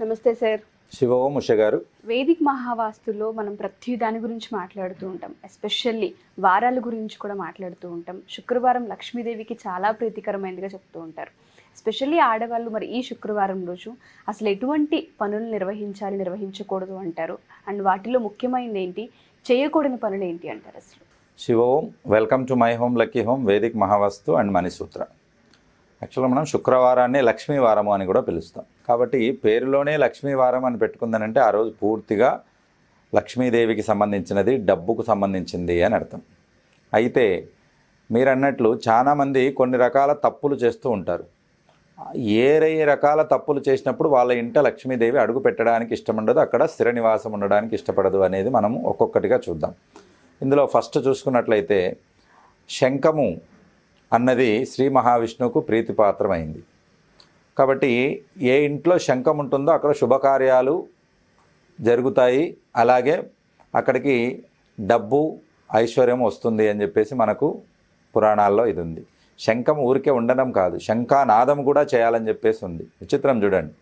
నమస్తే సార్ శివోం గారు వేదిక్ మహావాస్తులో మనం ప్రతి దాని గురించి మాట్లాడుతూ ఉంటాం ఎస్పెషల్లీ వారాల గురించి కూడా మాట్లాడుతూ ఉంటాం శుక్రవారం లక్ష్మీదేవికి చాలా ప్రీతికరమైనదిగా చెప్తూ ఉంటారు ఎస్పెషల్లీ ఆడవాళ్ళు మరి ఈ శుక్రవారం రోజు అసలు ఎటువంటి పనులు నిర్వహించాలి నిర్వహించకూడదు అంటారు అండ్ వాటిలో ముఖ్యమైనది ఏంటి చేయకూడని పనులు ఏంటి అంటారు అసలు Shiva welcome to my home lucky home Vedic Mahavastu and Manisutra యాక్చువల్గా మనం శుక్రవారాన్ని లక్ష్మీవారము అని కూడా పిలుస్తాం కాబట్టి పేరులోనే లక్ష్మీవారం అని పెట్టుకుందనంటే ఆ రోజు పూర్తిగా లక్ష్మీదేవికి సంబంధించినది డబ్బుకు సంబంధించింది అని అర్థం అయితే మీరు అన్నట్లు చాలామంది కొన్ని రకాల తప్పులు చేస్తూ ఉంటారు ఏరే రకాల తప్పులు చేసినప్పుడు వాళ్ళ ఇంట లక్ష్మీదేవి అడుగు పెట్టడానికి ఇష్టం ఉండదు అక్కడ స్థిర నివాసం ఉండడానికి ఇష్టపడదు అనేది మనం ఒక్కొక్కటిగా చూద్దాం ఇందులో ఫస్ట్ చూసుకున్నట్లయితే శంఖము అన్నది శ్రీ మహావిష్ణువుకు ప్రీతిపాత్రమైంది కాబట్టి ఏ ఇంట్లో శంఖం ఉంటుందో అక్కడ శుభకార్యాలు జరుగుతాయి అలాగే అక్కడికి డబ్బు ఐశ్వర్యం వస్తుంది అని చెప్పేసి మనకు పురాణాల్లో ఇది ఉంది శంఖం ఊరికే ఉండడం కాదు శంఖానాదం కూడా చేయాలని చెప్పేసి ఉంది విచిత్రం చూడండి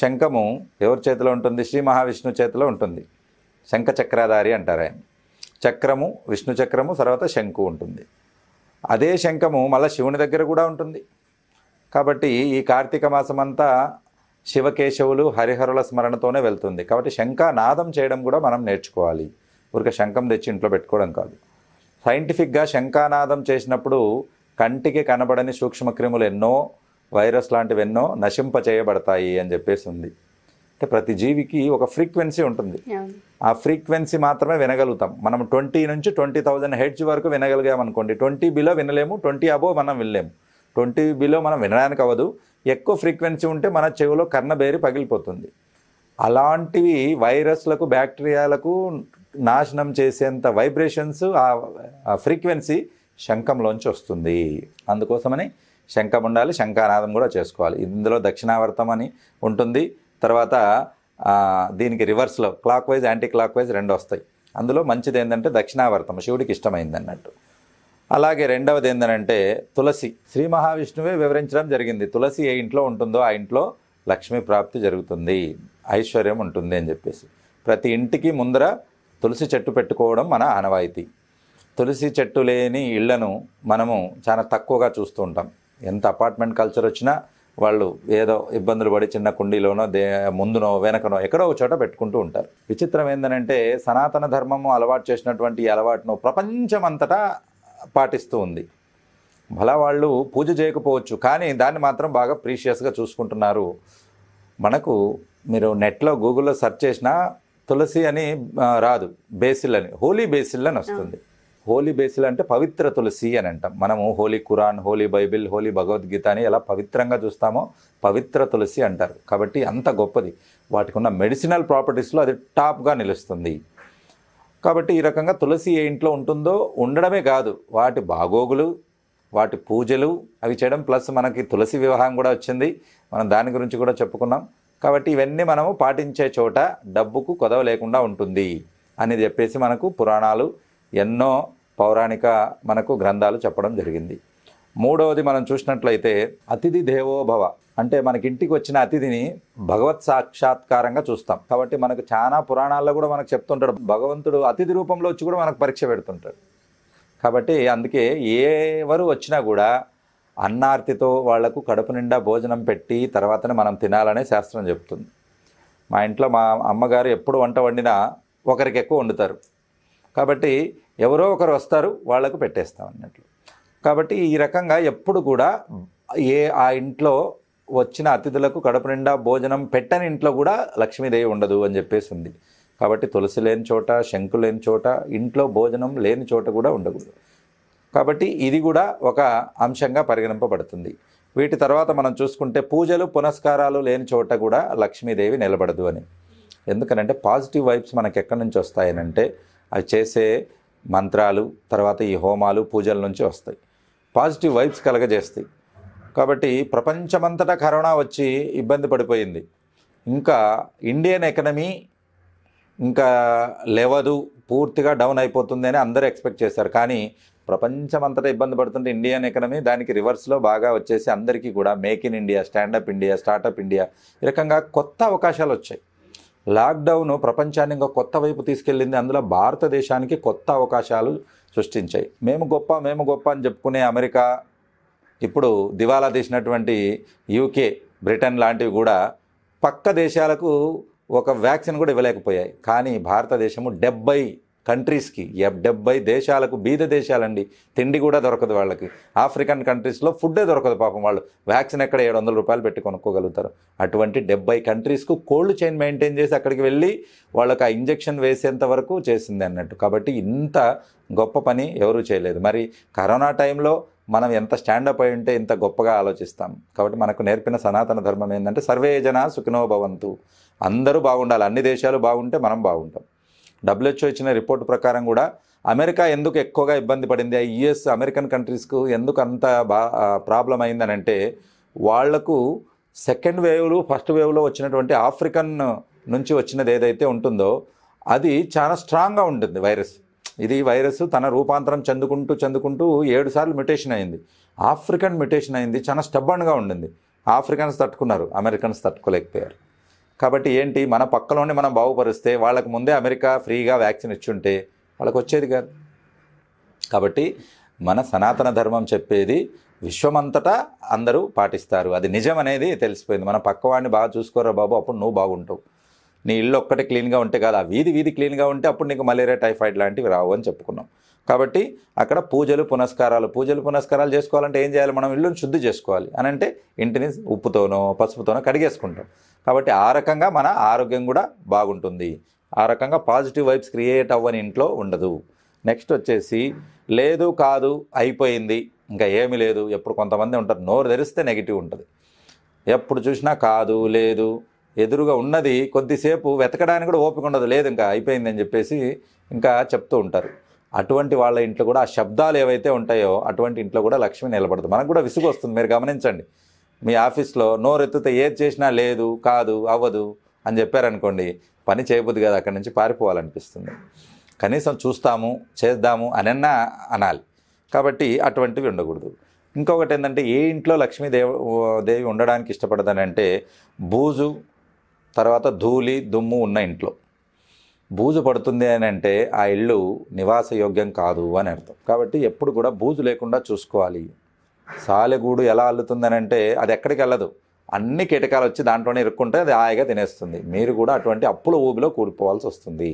శంఖము ఎవరి చేతిలో ఉంటుంది శ్రీ మహావిష్ణు చేతిలో ఉంటుంది శంఖ చక్రధారి అంటారు ఆయన చక్రము విష్ణు చక్రము తర్వాత శంకు ఉంటుంది అదే శంఖము మళ్ళీ శివుని దగ్గర కూడా ఉంటుంది కాబట్టి ఈ కార్తీక మాసం అంతా శివకేశవులు హరిహరుల స్మరణతోనే వెళ్తుంది కాబట్టి శంఖనాదం చేయడం కూడా మనం నేర్చుకోవాలి ఊరిక శంఖం తెచ్చి ఇంట్లో పెట్టుకోవడం కాదు సైంటిఫిక్గా శంఖానాదం చేసినప్పుడు కంటికి కనబడని సూక్ష్మక్రిములు ఎన్నో వైరస్ లాంటివి ఎన్నో నశింప చేయబడతాయి అని చెప్పేసి ఉంది అంటే ప్రతి జీవికి ఒక ఫ్రీక్వెన్సీ ఉంటుంది ఆ ఫ్రీక్వెన్సీ మాత్రమే వినగలుగుతాం మనం ట్వంటీ నుంచి ట్వంటీ థౌజండ్ హెడ్జ్ వరకు వినగలిగామనుకోండి ట్వంటీ బిలో వినలేము ట్వంటీ అబోవ్ మనం వినలేము ట్వంటీ బిలో మనం వినడానికి అవ్వదు ఎక్కువ ఫ్రీక్వెన్సీ ఉంటే మన చెవిలో కర్ణబేరి పగిలిపోతుంది అలాంటివి వైరస్లకు బ్యాక్టీరియాలకు నాశనం చేసేంత వైబ్రేషన్స్ ఆ ఫ్రీక్వెన్సీ శంఖంలోంచి వస్తుంది అందుకోసమని శంఖం ఉండాలి శంఖానాదం కూడా చేసుకోవాలి ఇందులో దక్షిణావర్తం అని ఉంటుంది తర్వాత దీనికి రివర్స్లో clockwise anti clockwise రెండు వస్తాయి అందులో మంచిది ఏంటంటే దక్షిణావర్తం శివుడికి ఇష్టమైంది అన్నట్టు అలాగే రెండవది ఏంటంటే తులసి శ్రీ మహావిష్ణువే వివరించడం జరిగింది తులసి ఏ ఇంట్లో ఉంటుందో ఆ ఇంట్లో లక్ష్మీ ప్రాప్తి జరుగుతుంది ఐశ్వర్యం ఉంటుంది అని చెప్పేసి ప్రతి ఇంటికి ముందర తులసి చెట్టు పెట్టుకోవడం మన ఆనవాయితీ తులసి చెట్టు లేని ఇళ్లను మనము చాలా తక్కువగా చూస్తూ ఉంటాం ఎంత అపార్ట్మెంట్ కల్చర్ వచ్చినా వాళ్ళు ఏదో ఇబ్బందులు పడి చిన్న కుండీలోనో దే ముందునో వెనకనో ఎక్కడో ఒక చోట పెట్టుకుంటూ ఉంటారు విచిత్రం ఏంటంటే సనాతన ధర్మము అలవాటు చేసినటువంటి అలవాటును ప్రపంచమంతటా పాటిస్తూ ఉంది భలా వాళ్ళు పూజ చేయకపోవచ్చు కానీ దాన్ని మాత్రం బాగా ప్రీషియస్గా చూసుకుంటున్నారు మనకు మీరు నెట్లో గూగుల్లో సెర్చ్ చేసినా తులసి అని రాదు బేసిల్ అని హోలీ బేసిల్ అని వస్తుంది హోలీ బేసిల్ అంటే పవిత్ర తులసి అని అంటాం మనము holy Quran holy Bible holy Bhagavad Gita అని ఎలా పవిత్రంగా చూస్తామో పవిత్ర తులసి అంటారు కాబట్టి అంత గొప్పది వాటికి ఉన్న మెడిసినల్ ప్రాపర్టీస్లో అది టాప్గా నిలుస్తుంది కాబట్టి ఈ రకంగా తులసి ఏ ఇంట్లో ఉంటుందో ఉండడమే కాదు వాటి బాగోగులు వాటి పూజలు అవి చేయడం ప్లస్ మనకి తులసి వివాహం కూడా వచ్చింది మనం దాని గురించి కూడా చెప్పుకున్నాం కాబట్టి ఇవన్నీ మనము పాటించే చోట డబ్బుకు కొదవ లేకుండా ఉంటుంది అని చెప్పేసి మనకు పురాణాలు ఎన్నో పౌరాణిక మనకు గ్రంథాలు చెప్పడం జరిగింది మూడవది మనం చూసినట్లయితే అతిథి దేవోభవ అంటే మనకి ఇంటికి వచ్చిన అతిథిని భగవత్ సాక్షాత్కారంగా చూస్తాం కాబట్టి మనకు చాలా పురాణాల్లో కూడా మనకు చెప్తుంటాడు భగవంతుడు అతిథి రూపంలో వచ్చి కూడా మనకు పరీక్ష పెడుతుంటాడు కాబట్టి అందుకే ఎవరు వచ్చినా కూడా అన్నార్తితో వాళ్లకు కడుపు నిండా భోజనం పెట్టి తర్వాతనే మనం తినాలనే శాస్త్రం చెప్తుంది మా ఇంట్లో మా అమ్మగారు ఎప్పుడు వంట వండినా ఒకరికి ఎక్కువ వండుతారు కాబట్టి ఎవరో ఒకరు వస్తారు వాళ్లకు పెట్టేస్తాం అన్నట్లు కాబట్టి ఈ రకంగా ఎప్పుడు కూడా ఏ ఆ ఇంట్లో వచ్చిన అతిథులకు కడుపు నిండా భోజనం పెట్టని ఇంట్లో కూడా లక్ష్మీదేవి ఉండదు అని చెప్పేసి ఉంది కాబట్టి తులసి లేని చోట శంకు లేని చోట ఇంట్లో భోజనం లేని చోట కూడా ఉండకూడదు కాబట్టి ఇది కూడా ఒక అంశంగా పరిగణింపబడుతుంది వీటి తర్వాత మనం చూసుకుంటే పూజలు పునస్కారాలు లేని చోట కూడా లక్ష్మీదేవి నిలబడదు అని ఎందుకనంటే పాజిటివ్ వైబ్స్ మనకి ఎక్కడి నుంచి వస్తాయనంటే అవి చేసే మంత్రాలు తర్వాత ఈ హోమాలు పూజల నుంచి వస్తాయి పాజిటివ్ వైబ్స్ కలగజేస్తాయి కాబట్టి ప్రపంచమంతటా కరోనా వచ్చి ఇబ్బంది పడిపోయింది ఇంకా ఇండియన్ ఎకనమీ ఇంకా లేవదు పూర్తిగా డౌన్ అయిపోతుంది అని అందరూ ఎక్స్పెక్ట్ చేశారు కానీ ప్రపంచమంతటా ఇబ్బంది పడుతుంటే ఇండియన్ ఎకనమీ దానికి రివర్స్లో బాగా వచ్చేసి అందరికీ కూడా make in India stand up India startup India ఈ రకంగా కొత్త అవకాశాలు వచ్చాయి లాక్డౌన్ ప్రపంచాన్ని ఇంకా కొత్త వైపు తీసుకెళ్ళింది అందులో భారతదేశానికి కొత్త అవకాశాలు సృష్టించాయి మేము గొప్ప మేము గొప్ప అని చెప్పుకునే అమెరికా ఇప్పుడు దివాలా తీసినటువంటి యూకే బ్రిటన్ లాంటివి కూడా పక్క దేశాలకు ఒక వ్యాక్సిన్ కూడా ఇవ్వలేకపోయాయి కానీ భారతదేశము డెబ్బై కంట్రీస్కి డెబ్బై దేశాలకు బీద దేశాలండి తిండి కూడా దొరకదు వాళ్ళకి ఆఫ్రికన్ కంట్రీస్లో ఫుడ్డే దొరకదు పాపం వాళ్ళు వ్యాక్సిన్ ఎక్కడ ఏడు వందల రూపాయలు పెట్టి కొనుక్కోగలుగుతారు అటువంటి డెబ్బై కంట్రీస్కు కోల్డ్ చైన్ మెయింటైన్ చేసి అక్కడికి వెళ్ళి వాళ్ళకి ఆ ఇంజెక్షన్ వేసేంత వరకు చేసింది అన్నట్టు కాబట్టి ఇంత గొప్ప పని ఎవరూ చేయలేదు మరి కరోనా టైంలో మనం ఎంత స్టాండప్ అయి ఉంటే ఇంత గొప్పగా ఆలోచిస్తాం కాబట్టి మనకు నేర్పిన సనాతన ధర్మం ఏంటంటే సర్వే జన సుఖినో భవంతు అందరూ బాగుండాలి అన్ని దేశాలు బాగుంటే మనం బాగుంటాం డబ్ల్యూహెచ్ఓ ఇచ్చిన రిపోర్ట్ ప్రకారం కూడా అమెరికా ఎందుకు ఎక్కువగా ఇబ్బంది పడింది ఆ యుఎస్ అమెరికన్ కంట్రీస్కు ఎందుకు అంత బా ప్రాబ్లం అయిందని అంటే వాళ్లకు సెకండ్ వేవ్లు ఫస్ట్ వేవ్లో వచ్చినటువంటి ఆఫ్రికన్ నుంచి వచ్చినది ఏదైతే ఉంటుందో అది చాలా స్ట్రాంగ్గా ఉంటుంది వైరస్ ఇది వైరస్ తన రూపాంతరం చెందుకుంటూ చెందుకుంటూ ఏడు సార్లు మ్యుటేషన్ అయింది ఆఫ్రికన్ మ్యుటేషన్ అయింది చాలా స్టబ్బన్గా ఉండింది ఆఫ్రికన్స్ తట్టుకున్నారు అమెరికన్స్ తట్టుకోలేకపోయారు కాబట్టి ఏంటి మన పక్కలోనే మనం బాగుపరిస్తే వాళ్ళకు ముందే అమెరికా ఫ్రీగా వ్యాక్సిన్ ఇచ్చుంటే వాళ్ళకు వచ్చేది కాదు కాబట్టి మన సనాతన ధర్మం చెప్పేది విశ్వమంతటా అందరూ పాటిస్తారు అది నిజం అనేది తెలిసిపోయింది మన పక్కవాడిని బాగా చూసుకోరా బాబు అప్పుడు నువ్వు బాగుంటావు నీ ఇల్లు ఒక్కటే క్లీన్గా ఉంటే కాదు ఆ వీధి వీధి క్లీన్గా ఉంటే అప్పుడు నీకు మలేరియా టైఫాయిడ్ లాంటివి రావు అని చెప్పుకున్నాం కాబట్టి అక్కడ పూజలు పునస్కారాలు పూజలు పునస్కారాలు చేసుకోవాలంటే ఏం చేయాలి మనం ఇల్లును శుద్ధి చేసుకోవాలి అని అంటే ఇంటిని ఉప్పుతోనో పసుపుతోనో కడిగేసుకుంటాం కాబట్టి ఆ రకంగా మన ఆరోగ్యం కూడా బాగుంటుంది ఆ రకంగా పాజిటివ్ వైబ్స్ క్రియేట్ అవ్వని ఇంట్లో ఉండదు నెక్స్ట్ వచ్చేసి లేదు కాదు అయిపోయింది ఇంకా ఏమి లేదు ఎప్పుడు కొంతమంది ఉంటారు నోరు తెరిస్తే నెగిటివ్ ఉంటుంది ఎప్పుడు చూసినా కాదు లేదు ఎదురుగా ఉన్నది కొద్దిసేపు వెతకడానికి కూడా ఓపిక ఉండదు లేదు ఇంకా అయిపోయిందని చెప్పేసి ఇంకా చెప్తూ ఉంటారు అటువంటి వాళ్ళ ఇంట్లో కూడా ఆ శబ్దాలు ఏవైతే ఉంటాయో అటువంటి ఇంట్లో కూడా లక్ష్మి నిలబడదు మనకు కూడా విసుగు వస్తుంది మీరు గమనించండి మీ ఆఫీస్లో నోరెత్తితే ఏది చేసినా లేదు కాదు అవ్వదు అని చెప్పారనుకోండి పని చేయబోద్ది కదా అక్కడి నుంచి పారిపోవాలనిపిస్తుంది కనీసం చూస్తాము చేద్దాము అనన్నా అనాలి కాబట్టి అటువంటివి ఉండకూడదు ఇంకొకటి ఏంటంటే ఏ ఇంట్లో లక్ష్మీ దేవ దేవి ఉండడానికి ఇష్టపడదనంటే బూజు తర్వాత ధూళి దుమ్ము ఉన్న ఇంట్లో బూజు పడుతుంది అని అంటే ఆ ఇల్లు నివాసయోగ్యం కాదు అని అర్థం కాబట్టి ఎప్పుడు కూడా బూజు లేకుండా చూసుకోవాలి సాలెగూడు ఎలా అల్లుతుందని అంటే అది ఎక్కడికి వెళ్ళదు అన్ని కీటకాలు వచ్చి దాంట్లోనే ఇరుక్కుంటే అది హాయిగా తినేస్తుంది మీరు కూడా అటువంటి అప్పుల ఊబిలో కూడిపోవాల్సి వస్తుంది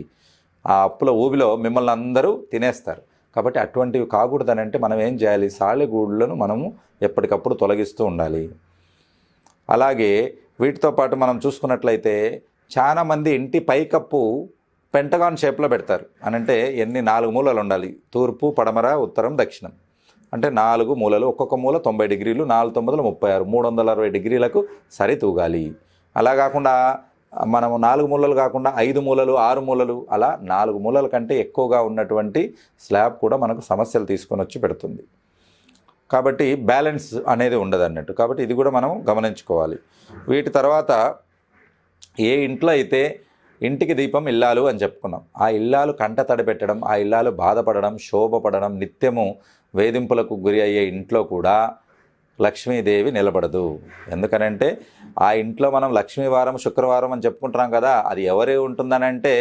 ఆ అప్పుల ఊబిలో మిమ్మల్ని అందరూ తినేస్తారు కాబట్టి అటువంటివి కాకూడదనంటే మనం ఏం చేయాలి సాలెగూడులను మనము ఎప్పటికప్పుడు తొలగిస్తూ ఉండాలి అలాగే వీటితో పాటు మనం చూసుకున్నట్లయితే చాలామంది ఇంటి పైకప్పు పెంటగాన్ షేప్లో పెడతారు అని అంటే ఎన్ని నాలుగు మూలలు ఉండాలి తూర్పు పడమర ఉత్తరం దక్షిణం అంటే నాలుగు మూలలు ఒక్కొక్క మూల తొంభై డిగ్రీలు నాలుగు తొమ్మిది ముప్పై ఆరు మూడు వందల అరవై డిగ్రీలకు సరి తూగాలి అలా కాకుండా మనము నాలుగు మూలలు కాకుండా ఐదు మూలలు ఆరు మూలలు అలా నాలుగు మూలల కంటే ఎక్కువగా ఉన్నటువంటి స్లాబ్ కూడా మనకు సమస్యలు తీసుకొని వచ్చి పెడుతుంది కాబట్టి బ్యాలెన్స్ అనేది ఉండదు అన్నట్టు కాబట్టి ఇది కూడా మనం గమనించుకోవాలి వీటి తర్వాత ఏ ఇంట్లో అయితే ఇంటికి దీపం ఇల్లాలు అని చెప్పుకున్నాం ఆ ఇల్లాలు కంట తడిపెట్టడం ఆ ఇల్లాలు బాధపడడం శోభపడడం నిత్యము వేధింపులకు గురి అయ్యే ఇంట్లో కూడా లక్ష్మీదేవి నిలబడదు ఎందుకనంటే ఆ ఇంట్లో మనం లక్ష్మీవారం శుక్రవారం అని చెప్పుకుంటున్నాం కదా అది ఎవరే ఉంటుందనంటే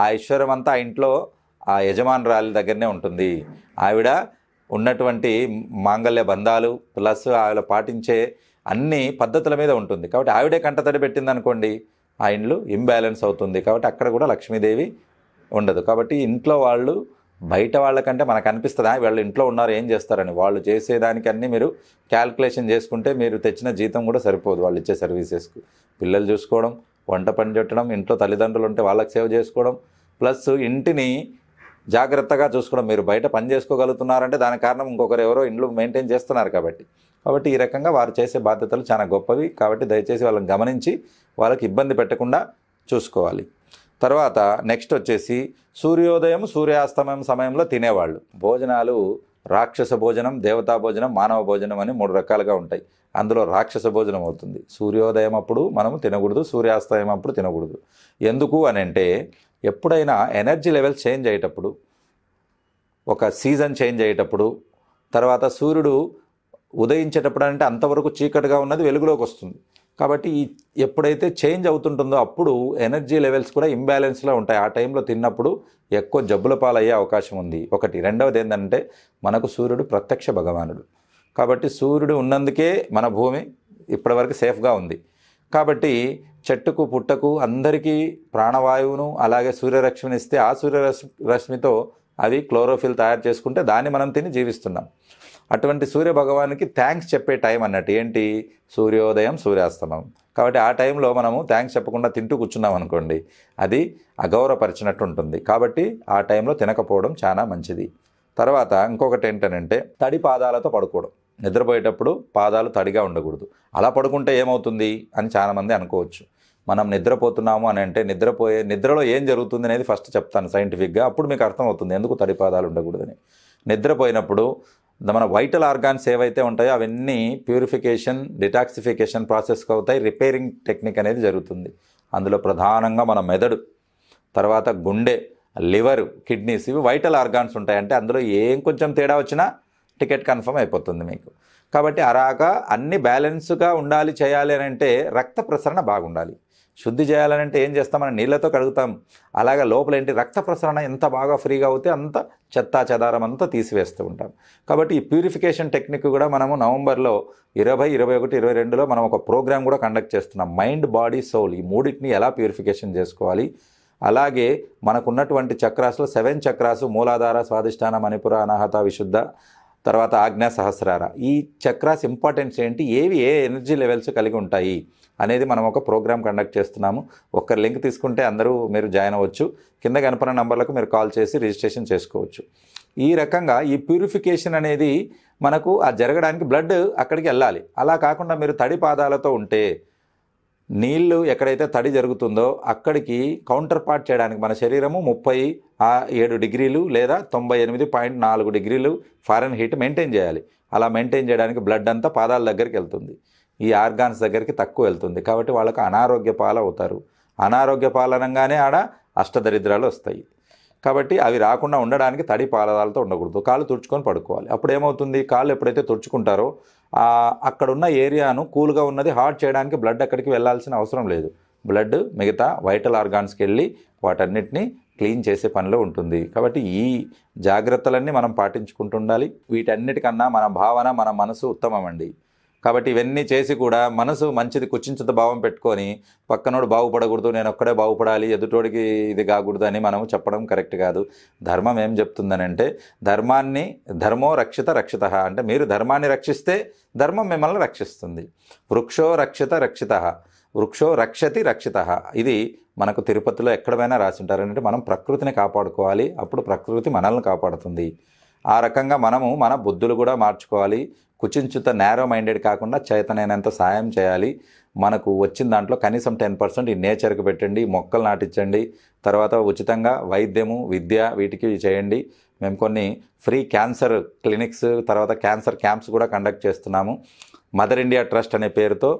ఆ ఐశ్వర్యం అంతా ఆ ఇంట్లో ఆ యజమానురాలి దగ్గరనే ఉంటుంది ఆవిడ ఉన్నటువంటి మాంగళ్య బంధాలు ప్లస్ ఆవిడ పాటించే అన్ని పద్ధతుల మీద ఉంటుంది కాబట్టి ఆవిడే కంట తడి పెట్టింది అనుకోండి ఆ ఇండ్లు ఇంబ్యాలెన్స్ అవుతుంది కాబట్టి అక్కడ కూడా లక్ష్మీదేవి ఉండదు కాబట్టి ఇంట్లో వాళ్ళు బయట వాళ్ళకంటే మనకు అనిపిస్తుందా వీళ్ళు ఇంట్లో ఉన్నారు ఏం చేస్తారని వాళ్ళు చేసేదానికన్నీ మీరు క్యాల్కులేషన్ చేసుకుంటే మీరు తెచ్చిన జీతం కూడా సరిపోదు వాళ్ళు ఇచ్చే సర్వీసెస్కు పిల్లలు చూసుకోవడం వంట పని చెట్టడం ఇంట్లో తల్లిదండ్రులు ఉంటే వాళ్ళకి సేవ చేసుకోవడం ప్లస్ ఇంటిని జాగ్రత్తగా చూసుకోవడం మీరు బయట పని చేసుకోగలుగుతున్నారంటే దాని కారణం ఇంకొకరు ఎవరో ఇండ్లు మెయింటైన్ చేస్తున్నారు కాబట్టి కాబట్టి ఈ రకంగా వారు చేసే బాధ్యతలు చాలా గొప్పవి కాబట్టి దయచేసి వాళ్ళని గమనించి వాళ్ళకి ఇబ్బంది పెట్టకుండా చూసుకోవాలి తర్వాత నెక్స్ట్ వచ్చేసి సూర్యోదయం సూర్యాస్తమయం సమయంలో తినేవాళ్ళు భోజనాలు రాక్షస భోజనం దేవతా భోజనం మానవ భోజనం అని మూడు రకాలుగా ఉంటాయి అందులో రాక్షస భోజనం అవుతుంది సూర్యోదయం అప్పుడు మనము తినకూడదు సూర్యాస్తమయం అప్పుడు తినకూడదు ఎందుకు అని అంటే ఎప్పుడైనా ఎనర్జీ లెవెల్ చేంజ్ అయ్యేటప్పుడు ఒక సీజన్ చేంజ్ అయ్యేటప్పుడు తర్వాత సూర్యుడు ఉదయించేటప్పుడు అంటే అంతవరకు చీకటిగా ఉన్నది వెలుగులోకి వస్తుంది కాబట్టి ఈ ఎప్పుడైతే చేంజ్ అవుతుంటుందో అప్పుడు ఎనర్జీ లెవెల్స్ కూడా ఇంబ్యాలెన్స్లో ఉంటాయి ఆ టైంలో తిన్నప్పుడు ఎక్కువ జబ్బుల పాలయ్యే అవకాశం ఉంది ఒకటి రెండవది ఏంటంటే మనకు సూర్యుడు ప్రత్యక్ష భగవానుడు కాబట్టి సూర్యుడు ఉన్నందుకే మన భూమి ఇప్పటివరకు సేఫ్గా ఉంది కాబట్టి చెట్టుకు పుట్టకు అందరికీ ప్రాణవాయువును అలాగే సూర్యరశ్మిని ఇస్తే ఆ రశ్మితో అవి క్లోరోఫిల్ తయారు చేసుకుంటే దాన్ని మనం తిని జీవిస్తున్నాం అటువంటి సూర్య భగవానికి థ్యాంక్స్ చెప్పే టైం అన్నట్టు ఏంటి సూర్యోదయం సూర్యాస్తమం కాబట్టి ఆ టైంలో మనము థ్యాంక్స్ చెప్పకుండా తింటూ కూర్చున్నాం అనుకోండి అది అగౌరవపరిచినట్టు ఉంటుంది కాబట్టి ఆ టైంలో తినకపోవడం చాలా మంచిది తర్వాత ఇంకొకటి అంటే తడి పాదాలతో పడుకోవడం నిద్రపోయేటప్పుడు పాదాలు తడిగా ఉండకూడదు అలా పడుకుంటే ఏమవుతుంది అని చాలామంది అనుకోవచ్చు మనం నిద్రపోతున్నాము అని అంటే నిద్రపోయే నిద్రలో ఏం జరుగుతుంది అనేది ఫస్ట్ చెప్తాను సైంటిఫిక్గా అప్పుడు మీకు అర్థమవుతుంది ఎందుకు తడి పాదాలు ఉండకూడదని నిద్రపోయినప్పుడు మన వైటల్ ఆర్గాన్స్ ఏవైతే ఉంటాయో అవన్నీ ప్యూరిఫికేషన్ డిటాక్సిఫికేషన్ ప్రాసెస్కి అవుతాయి రిపేరింగ్ టెక్నిక్ అనేది జరుగుతుంది అందులో ప్రధానంగా మన మెదడు తర్వాత గుండె లివర్ కిడ్నీస్ ఇవి వైటల్ ఆర్గాన్స్ ఉంటాయంటే అందులో ఏం కొంచెం తేడా వచ్చినా టికెట్ కన్ఫర్మ్ అయిపోతుంది మీకు కాబట్టి అలాగా అన్ని బ్యాలెన్స్గా ఉండాలి చేయాలి అని అంటే రక్త ప్రసరణ బాగుండాలి శుద్ధి చేయాలంటే ఏం చేస్తామని నీళ్ళతో కడుగుతాం అలాగే లోపల ఏంటి రక్త ప్రసరణ ఎంత బాగా ఫ్రీగా అవుతే అంత చెత్తా చెదారం అంతా తీసివేస్తూ ఉంటాం కాబట్టి ఈ ప్యూరిఫికేషన్ టెక్నిక్ కూడా మనము నవంబర్లో ఇరవై ఇరవై ఒకటి ఇరవై రెండులో మనం ఒక ప్రోగ్రామ్ కూడా కండక్ట్ చేస్తున్నాం మైండ్ బాడీ సోల్ ఈ మూడింటిని ఎలా ప్యూరిఫికేషన్ చేసుకోవాలి అలాగే మనకున్నటువంటి చక్రాసులో సెవెన్ చక్రాసు మూలాధార స్వాధిష్టాన మణిపుర అనాహత విశుద్ధ తర్వాత ఆజ్ఞా సహస్రార ఈ చక్రాస్ ఇంపార్టెన్స్ ఏంటి ఏవి ఏ ఎనర్జీ లెవెల్స్ కలిగి ఉంటాయి అనేది మనం ఒక ప్రోగ్రామ్ కండక్ట్ చేస్తున్నాము ఒక్క లింక్ తీసుకుంటే అందరూ మీరు జాయిన్ అవ్వచ్చు కింద కనపడిన నంబర్లకు మీరు కాల్ చేసి రిజిస్ట్రేషన్ చేసుకోవచ్చు ఈ రకంగా ఈ ప్యూరిఫికేషన్ అనేది మనకు ఆ జరగడానికి బ్లడ్ అక్కడికి వెళ్ళాలి అలా కాకుండా మీరు తడి పాదాలతో ఉంటే నీళ్లు ఎక్కడైతే తడి జరుగుతుందో అక్కడికి కౌంటర్ పార్ట్ చేయడానికి మన శరీరము ముప్పై ఏడు డిగ్రీలు లేదా తొంభై ఎనిమిది పాయింట్ నాలుగు డిగ్రీలు ఫారెన్ హీట్ మెయింటైన్ చేయాలి అలా మెయింటైన్ చేయడానికి బ్లడ్ అంతా పాదాల దగ్గరికి వెళ్తుంది ఈ ఆర్గాన్స్ దగ్గరికి తక్కువ వెళ్తుంది కాబట్టి వాళ్ళకు అనారోగ్య పాలవుతారు అనారోగ్య పాలనంగానే ఆడ అష్టదరిద్రాలు వస్తాయి కాబట్టి అవి రాకుండా ఉండడానికి తడి పాలదాలతో ఉండకూడదు కాళ్ళు తుడుచుకొని పడుకోవాలి అప్పుడు ఏమవుతుంది కాళ్ళు ఎప్పుడైతే తుడుచుకుంటారో అక్కడున్న ఏరియాను కూల్గా ఉన్నది హాట్ చేయడానికి బ్లడ్ అక్కడికి వెళ్ళాల్సిన అవసరం లేదు బ్లడ్ మిగతా వైటల్ ఆర్గాన్స్కి వెళ్ళి వాటన్నిటిని క్లీన్ చేసే పనిలో ఉంటుంది కాబట్టి ఈ జాగ్రత్తలన్నీ మనం పాటించుకుంటుండాలి వీటన్నిటికన్నా మన భావన మన మనసు ఉత్తమం అండి కాబట్టి ఇవన్నీ చేసి కూడా మనసు మంచిది కుచించుత భావం పెట్టుకొని పక్కనోడు బాగుపడకూడదు నేను ఒక్కడే బాగుపడాలి ఎదుటోడికి ఇది కాకూడదు అని మనం చెప్పడం కరెక్ట్ కాదు ధర్మం ఏం చెప్తుందని అంటే ధర్మాన్ని ధర్మో రక్షిత రక్షిత అంటే మీరు ధర్మాన్ని రక్షిస్తే ధర్మం మిమ్మల్ని రక్షిస్తుంది వృక్షో రక్షిత రక్షిత వృక్షో రక్షతి రక్షిత ఇది మనకు తిరుపతిలో ఎక్కడైనా రాసి ఉంటారు అంటే మనం ప్రకృతిని కాపాడుకోవాలి అప్పుడు ప్రకృతి మనల్ని కాపాడుతుంది ఆ రకంగా మనము మన బుద్ధులు కూడా మార్చుకోవాలి కుచించుత నేరో మైండెడ్ కాకుండా చైతన్యనంత సాయం చేయాలి మనకు వచ్చిన దాంట్లో కనీసం టెన్ పర్సెంట్ ఈ నేచర్కి పెట్టండి మొక్కలు నాటించండి తర్వాత ఉచితంగా వైద్యము విద్య వీటికి చేయండి మేము కొన్ని ఫ్రీ క్యాన్సర్ క్లినిక్స్ తర్వాత క్యాన్సర్ క్యాంప్స్ కూడా కండక్ట్ చేస్తున్నాము మదర్ ఇండియా ట్రస్ట్ అనే పేరుతో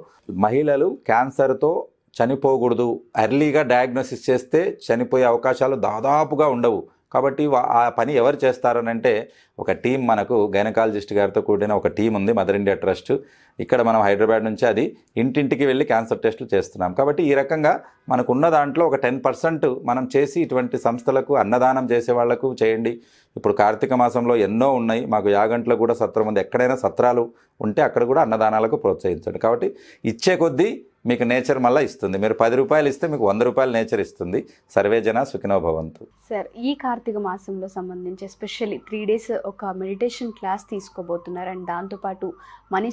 మహిళలు క్యాన్సర్తో చనిపోకూడదు ఎర్లీగా డయాగ్నోసిస్ చేస్తే చనిపోయే అవకాశాలు దాదాపుగా ఉండవు కాబట్టి ఆ పని ఎవరు చేస్తారనంటే ఒక టీం మనకు గైనకాలజిస్ట్ గారితో కూడిన ఒక టీం ఉంది మదర్ ఇండియా ట్రస్ట్ ఇక్కడ మనం హైదరాబాద్ నుంచి అది ఇంటింటికి వెళ్ళి క్యాన్సర్ టెస్టులు చేస్తున్నాం కాబట్టి ఈ రకంగా మనకున్న దాంట్లో ఒక టెన్ పర్సెంట్ మనం చేసి ఇటువంటి సంస్థలకు అన్నదానం చేసే వాళ్లకు చేయండి ఇప్పుడు కార్తీక మాసంలో ఎన్నో ఉన్నాయి మాకు యాగంట్లో కూడా సత్రం ఉంది ఎక్కడైనా సత్రాలు ఉంటే అక్కడ కూడా అన్నదానాలకు ప్రోత్సహించండి కాబట్టి ఇచ్చే కొద్దీ మీకు నేచర్ మళ్ళీ ఇస్తుంది మీరు పది రూపాయలు ఇస్తే మీకు వంద రూపాయలు నేచర్ ఇస్తుంది సర్వే జన సుఖినో భవంతు సార్ ఈ కార్తీక మాసంలో సంబంధించి ఎస్పెషల్లీ త్రీ డేస్ ఒక మెడిటేషన్ క్లాస్ తీసుకోబోతున్నారు అండ్ దాంతోపాటు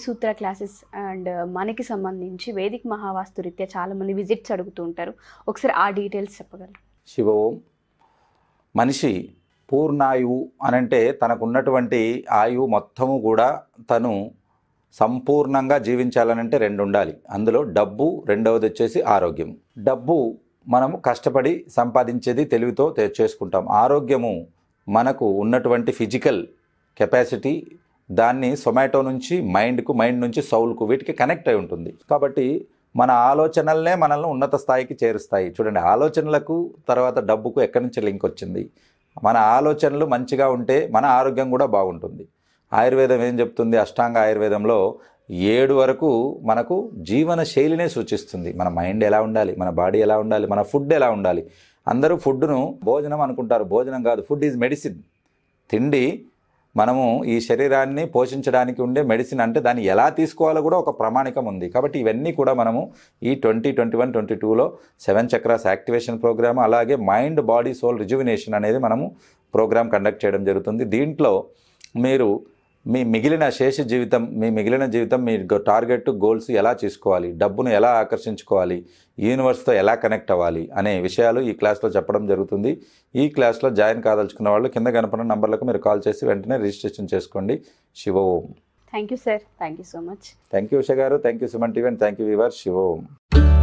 సూత్ర క్లాసెస్ అండ్ మనకి సంబంధించి వేదిక మహావాస్తు రీత్యా చాలామంది విజిట్స్ అడుగుతూ ఉంటారు ఒకసారి ఆ డీటెయిల్స్ చెప్పగలరు శివ ఓం మనిషి పూర్ణాయువు అనంటే తనకున్నటువంటి ఆయువు మొత్తము కూడా తను సంపూర్ణంగా జీవించాలనంటే రెండు ఉండాలి అందులో డబ్బు రెండవది వచ్చేసి ఆరోగ్యం డబ్బు మనం కష్టపడి సంపాదించేది తెలివితో చేసుకుంటాం ఆరోగ్యము మనకు ఉన్నటువంటి ఫిజికల్ కెపాసిటీ దాన్ని సొమాటో నుంచి మైండ్కు మైండ్ నుంచి సౌల్కు వీటికి కనెక్ట్ అయి ఉంటుంది కాబట్టి మన ఆలోచనలనే మనల్ని ఉన్నత స్థాయికి చేరుస్తాయి చూడండి ఆలోచనలకు తర్వాత డబ్బుకు ఎక్కడి నుంచి లింక్ వచ్చింది మన ఆలోచనలు మంచిగా ఉంటే మన ఆరోగ్యం కూడా బాగుంటుంది ఆయుర్వేదం ఏం చెప్తుంది అష్టాంగ ఆయుర్వేదంలో ఏడు వరకు మనకు జీవన శైలినే సూచిస్తుంది మన మైండ్ ఎలా ఉండాలి మన బాడీ ఎలా ఉండాలి మన ఫుడ్ ఎలా ఉండాలి అందరూ ఫుడ్ను భోజనం అనుకుంటారు భోజనం కాదు ఫుడ్ ఈజ్ మెడిసిన్ తిండి మనము ఈ శరీరాన్ని పోషించడానికి ఉండే మెడిసిన్ అంటే దాన్ని ఎలా తీసుకోవాలో కూడా ఒక ప్రామాణికం ఉంది కాబట్టి ఇవన్నీ కూడా మనము ఈ ట్వంటీ ట్వంటీ వన్ ట్వంటీ టూలో సెవెన్ చక్రాస్ యాక్టివేషన్ ప్రోగ్రామ్ అలాగే మైండ్ బాడీ సోల్ రిజువినేషన్ అనేది మనము ప్రోగ్రామ్ కండక్ట్ చేయడం జరుగుతుంది దీంట్లో మీరు మీ మిగిలిన శేష జీవితం మీ మిగిలిన జీవితం మీ టార్గెట్ గోల్స్ ఎలా చేసుకోవాలి డబ్బును ఎలా ఆకర్షించుకోవాలి యూనివర్స్తో ఎలా కనెక్ట్ అవ్వాలి అనే విషయాలు ఈ క్లాస్లో చెప్పడం జరుగుతుంది ఈ క్లాస్లో జాయిన్ కాదలుచుకున్న వాళ్ళు కింద కనపడిన నంబర్లకు మీరు కాల్ చేసి వెంటనే రిజిస్ట్రేషన్ చేసుకోండి Shiva Om thank you sir thank you so much thank you Usha garu thank you Suman TV and thank you viewer Shiva Om